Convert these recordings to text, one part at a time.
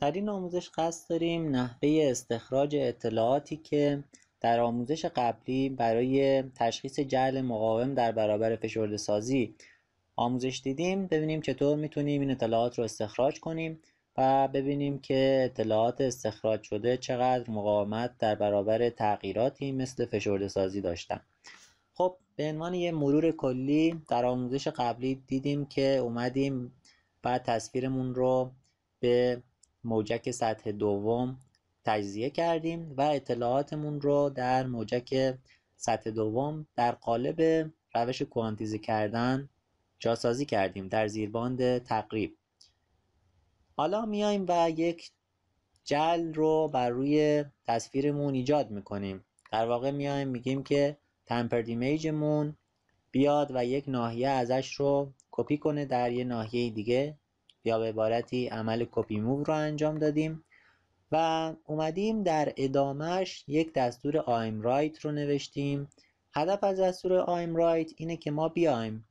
در این آموزش قصد داریم نحوه استخراج اطلاعاتی که در آموزش قبلی برای تشخیص جعل مقاوم در برابر فشرده سازی آموزش دیدیم ببینیم چطور میتونیم این اطلاعات رو استخراج کنیم و ببینیم که اطلاعات استخراج شده چقدر مقاومت در برابر تغییراتی مثل فشرده سازی داشتن خب به عنوان یه مرور کلی در آموزش قبلی دیدیم که اومدیم بعد تصویرمون رو به موجک سطح دوم تجزیه کردیم و اطلاعاتمون رو در موجک سطح دوم در قالب روش کوانتیزه کردن جاسازی کردیم در زیرباند تقریب حالا میایم و یک جل رو بر روی تصویرمون ایجاد میکنیم در واقع میایم میگیم که تمپر دیمیجمون بیاد و یک ناحیه ازش رو کپی کنه در یه ناحیه دیگه یا به عبارتی عمل کپی موو رو انجام دادیم و اومدیم در ادامهش یک دستور آیم رایت رو نوشتیم هدف از دستور آیم رایت اینه که ما بیایم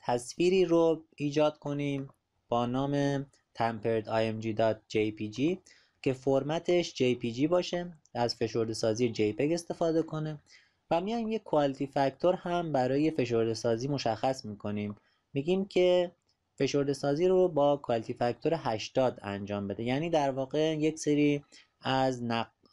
تصویری رو ایجاد کنیم با نام temperedimg.jpg که فرمتش JPG باشه از فشرده سازی JPEG استفاده کنه و میایم یک کوالتی فاکتور هم برای فشرده سازی مشخص میکنیم میگیم که فشرده سازی رو با کوالتی فاکتور 80 انجام بده یعنی در واقع یک سری از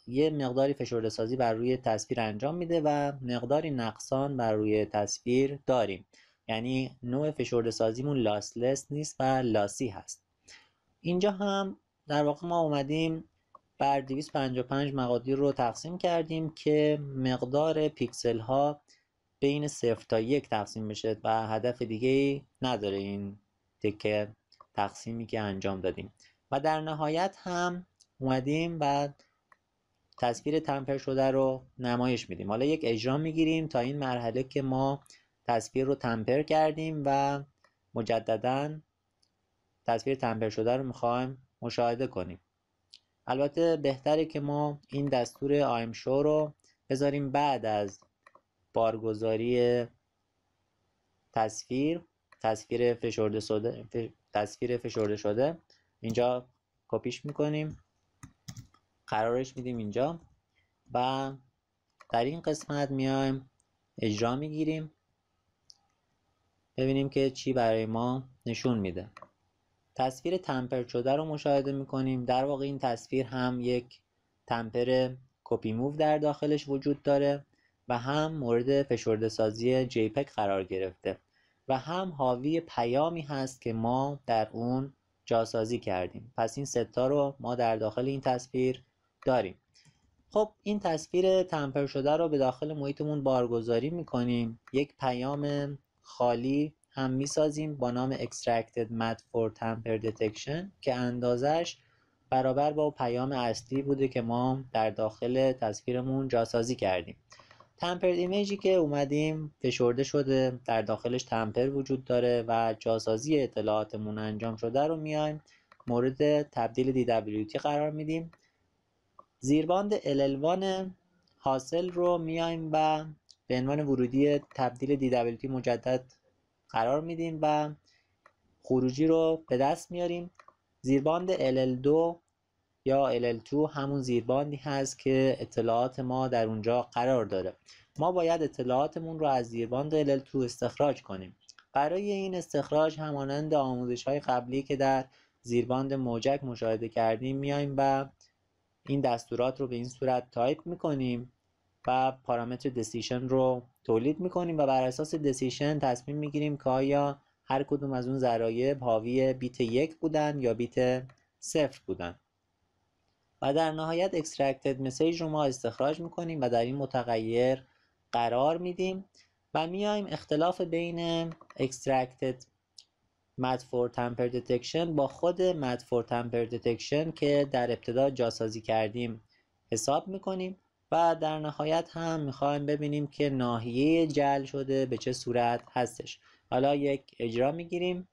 یه مقداری فشرده سازی بر روی تصویر انجام میده و مقداری نقصان بر روی تصویر داریم یعنی نوع فشرده سازیمون لاسلس نیست و لاسی هست اینجا هم در واقع ما اومدیم بر 255 مقادیر رو تقسیم کردیم که مقدار پیکسل ها بین 0 تا 1 تقسیم بشه و هدف دیگه نداره این که تقسیمی که انجام دادیم و در نهایت هم اومدیم و تصویر تمپر شده رو نمایش میدیم حالا یک اجرا میگیریم تا این مرحله که ما تصویر رو تمپر کردیم و مجددا تصویر تمپر شده رو میخوایم مشاهده کنیم البته بهتره که ما این دستور آیم شو رو بذاریم بعد از بارگذاری تصویر تصویر فشرده شده فشرده شده اینجا کپیش میکنیم قرارش میدیم اینجا و در این قسمت میایم اجرا میگیریم ببینیم که چی برای ما نشون میده تصویر تمپر شده رو مشاهده میکنیم در واقع این تصویر هم یک تمپر کپی موو در داخلش وجود داره و هم مورد فشرده سازی پک قرار گرفته و هم حاوی پیامی هست که ما در اون جاسازی کردیم پس این ستا رو ما در داخل این تصویر داریم خب این تصویر تمپر شده رو به داخل محیطمون بارگذاری میکنیم یک پیام خالی هم میسازیم با نام Extracted Mat for Temper Detection که اندازش برابر با پیام اصلی بوده که ما در داخل تصویرمون جاسازی کردیم تمپرد ایمیجی که اومدیم فشرده شده در داخلش تمپر وجود داره و جاسازی اطلاعاتمون انجام شده رو میایم مورد تبدیل DWT قرار میدیم زیرباند LL1 حاصل رو میایم و به عنوان ورودی تبدیل DWT مجدد قرار میدیم و خروجی رو به دست میاریم زیرباند LL2 یا LL2 همون زیرباندی هست که اطلاعات ما در اونجا قرار داره ما باید اطلاعاتمون رو از زیرباند LL2 استخراج کنیم برای این استخراج همانند آموزش های قبلی که در زیرباند موجک مشاهده کردیم میایم و این دستورات رو به این صورت تایپ میکنیم و پارامتر دسیشن رو تولید میکنیم و بر اساس دسیشن تصمیم میگیریم که آیا هر کدوم از اون ضرایب حاوی بیت یک بودن یا بیت صفر بودن و در نهایت اکسترکتد مسیج رو ما استخراج میکنیم و در این متغیر قرار میدیم و میایم اختلاف بین اکسترکتد مد فور تمپر با خود مد فور تمپر که در ابتدا جاسازی کردیم حساب میکنیم و در نهایت هم میخوایم ببینیم که ناحیه جل شده به چه صورت هستش حالا یک اجرا میگیریم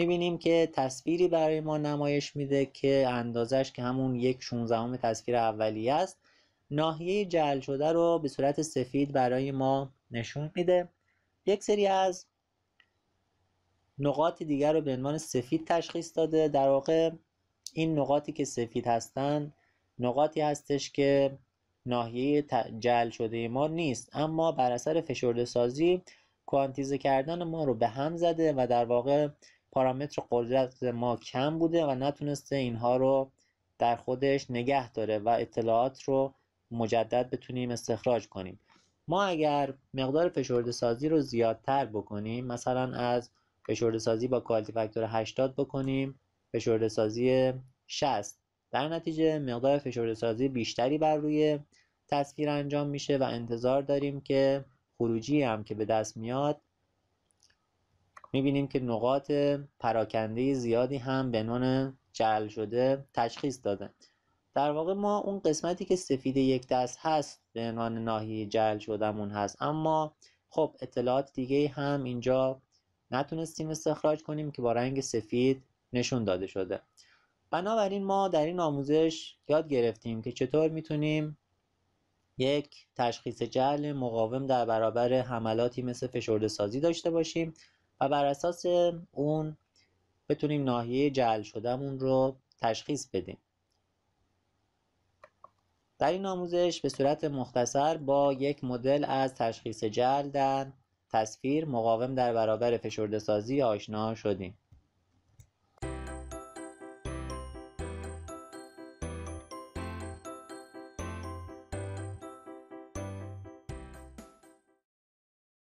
میبینیم که تصویری برای ما نمایش میده که اندازش که همون یک شونزدهم تصویر اولیه است ناحیه جل شده رو به صورت سفید برای ما نشون میده یک سری از نقاط دیگر رو به عنوان سفید تشخیص داده در واقع این نقاطی که سفید هستن نقاطی هستش که ناحیه جل شده ما نیست اما بر اثر فشرده سازی کوانتیزه کردن ما رو به هم زده و در واقع پارامتر قدرت ما کم بوده و نتونسته اینها رو در خودش نگه داره و اطلاعات رو مجدد بتونیم استخراج کنیم ما اگر مقدار فشرده سازی رو زیادتر بکنیم مثلا از فشرده سازی با کوالتی فاکتور 80 بکنیم فشرده سازی 60 در نتیجه مقدار فشرده سازی بیشتری بر روی تصویر انجام میشه و انتظار داریم که خروجی هم که به دست میاد میبینیم که نقاط پراکنده زیادی هم به نان جل شده تشخیص داده در واقع ما اون قسمتی که سفید یک دست هست به عنوان ناحیه جل شدمون هست اما خب اطلاعات دیگه هم اینجا نتونستیم استخراج کنیم که با رنگ سفید نشون داده شده بنابراین ما در این آموزش یاد گرفتیم که چطور میتونیم یک تشخیص جل مقاوم در برابر حملاتی مثل فشرده سازی داشته باشیم و بر اساس اون بتونیم ناحیه جعل شدهمون رو تشخیص بدیم در این آموزش به صورت مختصر با یک مدل از تشخیص جعل در تصویر مقاوم در برابر فشرده سازی آشنا شدیم